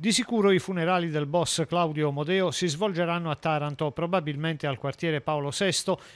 Di sicuro i funerali del boss Claudio Modeo si svolgeranno a Taranto, probabilmente al quartiere Paolo VI,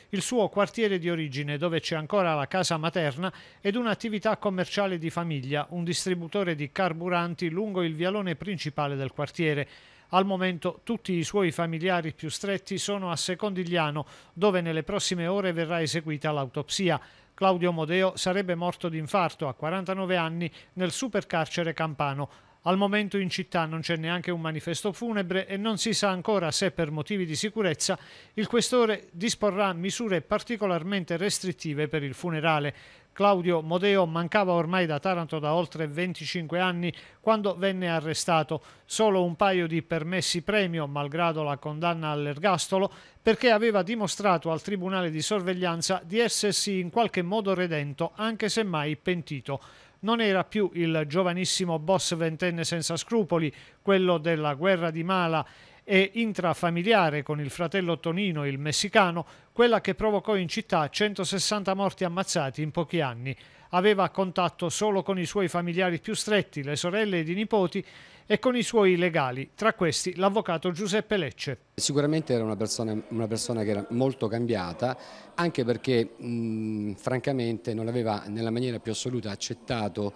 il suo quartiere di origine dove c'è ancora la casa materna ed un'attività commerciale di famiglia, un distributore di carburanti lungo il vialone principale del quartiere. Al momento tutti i suoi familiari più stretti sono a Secondigliano, dove nelle prossime ore verrà eseguita l'autopsia. Claudio Modeo sarebbe morto d'infarto a 49 anni nel supercarcere Campano. Al momento in città non c'è neanche un manifesto funebre e non si sa ancora se per motivi di sicurezza il questore disporrà misure particolarmente restrittive per il funerale. Claudio Modeo mancava ormai da Taranto da oltre 25 anni quando venne arrestato. Solo un paio di permessi premio, malgrado la condanna all'ergastolo, perché aveva dimostrato al Tribunale di Sorveglianza di essersi in qualche modo redento, anche se mai pentito non era più il giovanissimo boss ventenne senza scrupoli, quello della guerra di Mala e intrafamiliare con il fratello Tonino, il messicano, quella che provocò in città 160 morti ammazzati in pochi anni. Aveva contatto solo con i suoi familiari più stretti, le sorelle ed i nipoti, e con i suoi legali, tra questi l'avvocato Giuseppe Lecce. Sicuramente era una persona, una persona che era molto cambiata, anche perché mh, francamente non aveva nella maniera più assoluta accettato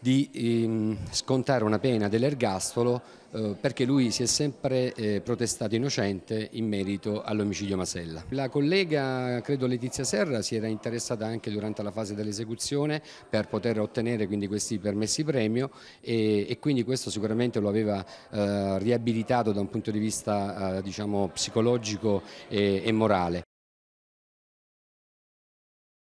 di ehm, scontare una pena dell'ergastolo eh, perché lui si è sempre eh, protestato innocente in merito all'omicidio Masella. La collega, credo Letizia Serra, si era interessata anche durante la fase dell'esecuzione per poter ottenere quindi questi permessi premio e, e quindi questo sicuramente lo aveva eh, riabilitato da un punto di vista eh, diciamo, psicologico e, e morale.